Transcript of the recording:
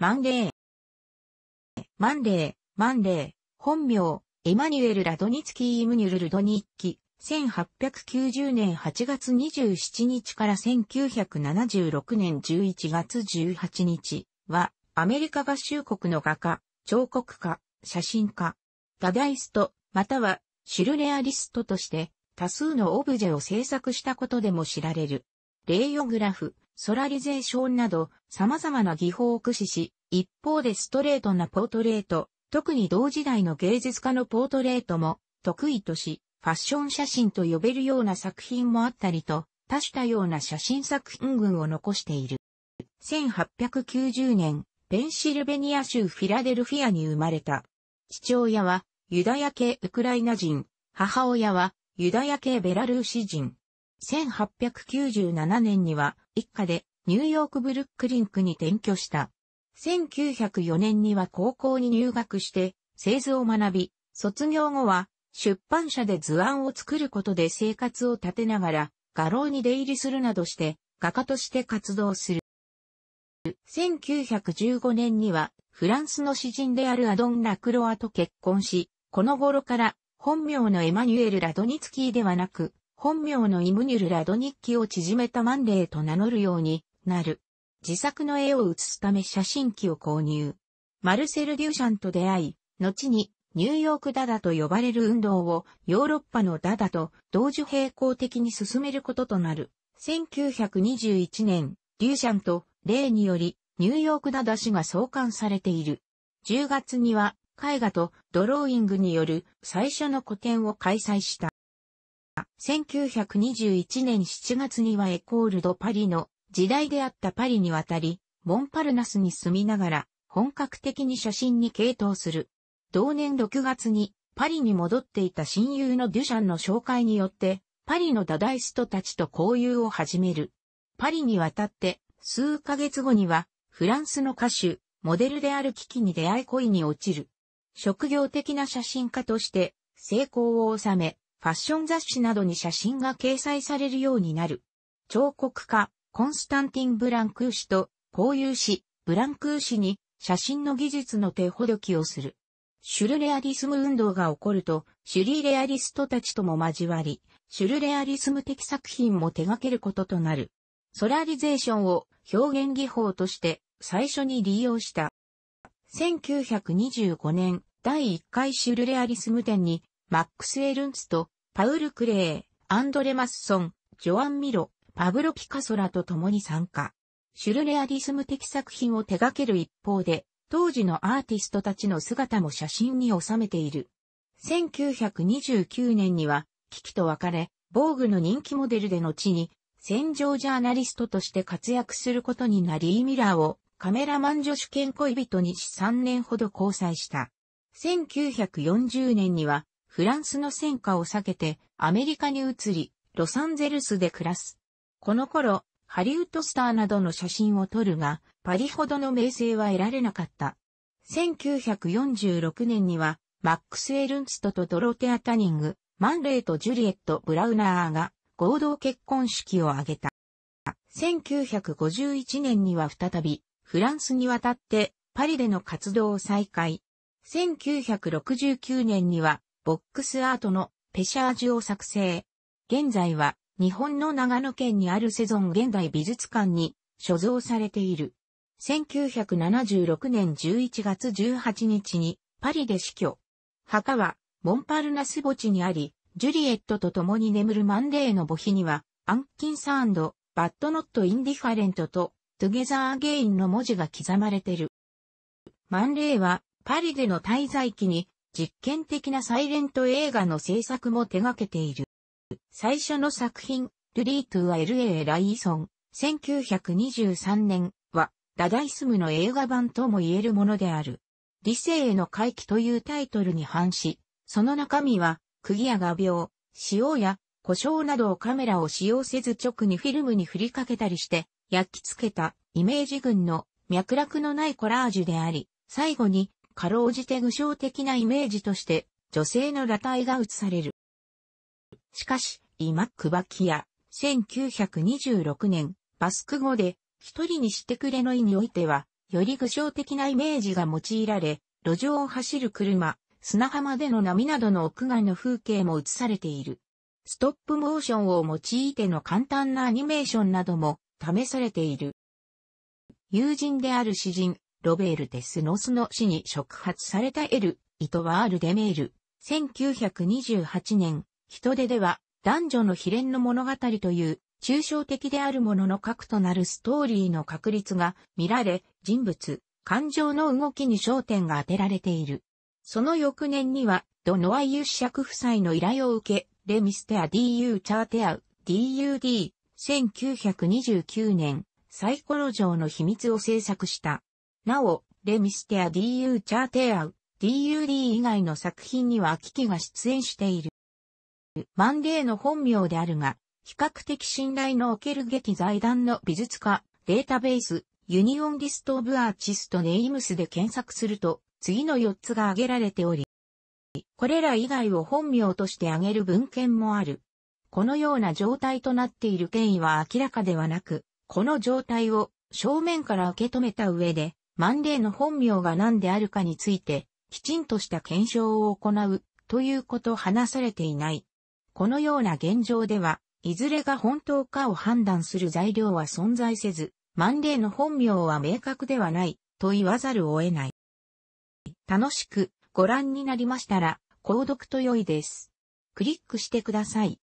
マンレー。マンレー、マンレー、本名、エマニュエル・ラドニツキー・イムニュル・ルドニッキ、1890年8月27日から1976年11月18日は、アメリカ合衆国の画家、彫刻家、写真家、ダダイスト、またはシュルレアリストとして、多数のオブジェを制作したことでも知られる。レイオグラフ、ソラリゼーションなど様々な技法を駆使し、一方でストレートなポートレート、特に同時代の芸術家のポートレートも得意とし、ファッション写真と呼べるような作品もあったりと、多種多様な写真作品群を残している。1890年、ペンシルベニア州フィラデルフィアに生まれた。父親はユダヤ系ウクライナ人、母親はユダヤ系ベラルーシ人。1897年には一家でニューヨークブルックリンクに転居した。1904年には高校に入学して製図を学び、卒業後は出版社で図案を作ることで生活を立てながら画廊に出入りするなどして画家として活動する。1915年にはフランスの詩人であるアドン・ラクロアと結婚し、この頃から本名のエマニュエル・ラドニツキーではなく、本名のイムニュル・ラドニッキを縮めたマンレーと名乗るようになる。自作の絵を写すため写真機を購入。マルセル・デューシャンと出会い、後にニューヨークダダと呼ばれる運動をヨーロッパのダダと同時並行的に進めることとなる。1921年、デューシャンと例によりニューヨークダダ氏が創刊されている。10月には絵画とドローイングによる最初の個展を開催した。1921年7月にはエコールドパリの時代であったパリに渡り、モンパルナスに住みながら本格的に写真に傾倒する。同年6月にパリに戻っていた親友のデュシャンの紹介によって、パリのダダイストたちと交友を始める。パリに渡って数ヶ月後にはフランスの歌手、モデルであるキキに出会い恋に落ちる。職業的な写真家として成功を収め、ファッション雑誌などに写真が掲載されるようになる。彫刻家、コンスタンティン・ブランクー氏と、交友氏、ブランクー氏に、写真の技術の手ほどきをする。シュルレアリスム運動が起こると、シュリーレアリストたちとも交わり、シュルレアリスム的作品も手掛けることとなる。ソラリゼーションを表現技法として最初に利用した。1925年、第1回シュルレアリスム展にマックス・エルンツと、パウル・クレー、アンドレ・マッソン、ジョアン・ミロ、パブロ・ピカソラと共に参加。シュルレアリスム的作品を手掛ける一方で、当時のアーティストたちの姿も写真に収めている。1929年には、キキと別れ、防具の人気モデルで後に、戦場ジャーナリストとして活躍することになり、イミラーをカメラマン女子兼恋人にし3年ほど交際した。1940年には、フランスの戦火を避けてアメリカに移り、ロサンゼルスで暮らす。この頃、ハリウッドスターなどの写真を撮るが、パリほどの名声は得られなかった。1946年には、マックス・エルンストとドロテア・タニング、マンレーとジュリエット・ブラウナーが合同結婚式を挙げた。1951年には再び、フランスに渡って、パリでの活動を再開。1969年には、ボックスアートのペシャージュを作成。現在は日本の長野県にあるセゾン現代美術館に所蔵されている。1976年11月18日にパリで死去。墓はモンパルナス墓地にあり、ジュリエットと共に眠るマンデーの墓碑には、アンキンサーンバッドノットインディファレントと、トゥゲザーゲインの文字が刻まれてる。マンレーは、パリでの滞在期に、実験的なサイレント映画の制作も手掛けている。最初の作品、ルリートゥア・エルエー・ライソン、1923年は、ダダイスムの映画版とも言えるものである。理性への回帰というタイトルに反し、その中身は、釘や画鋲、塩や故障などをカメラを使用せず直にフィルムに振りかけたりして、焼き付けたイメージ群の脈絡のないコラージュであり、最後にかろうじて具象的なイメージとして、女性の裸体が映される。しかし、イマックバキア、1926年、バスク語で、一人にしてくれの意においては、より具象的なイメージが用いられ、路上を走る車、砂浜での波などの屋外の風景も映されている。ストップモーションを用いての簡単なアニメーションなども試されている。友人である詩人、ロベール・デスノスの死に触発されたエル・イトワール・デメール。1928年、人手では男女の秘伝の物語という抽象的であるものの核となるストーリーの確率が見られ、人物、感情の動きに焦点が当てられている。その翌年には、ドノア・ユシシャク夫妻の依頼を受け、レミステア DU チャーテアウ DUD1929 年、サイコロ城の秘密を制作した。なお、レミステア DU チャーテアウ、DUD 以外の作品にはキキが出演している。マンデーの本名であるが、比較的信頼のおける劇財団の美術家、データベース、ユニオンリスト・オブ・アーチスト・ネイムスで検索すると、次の4つが挙げられており、これら以外を本名として挙げる文献もある。このような状態となっている権威は明らかではなく、この状態を正面から受け止めた上で、マンデーの本名が何であるかについて、きちんとした検証を行う、ということを話されていない。このような現状では、いずれが本当かを判断する材料は存在せず、マンデーの本名は明確ではない、と言わざるを得ない。楽しくご覧になりましたら、購読と良いです。クリックしてください。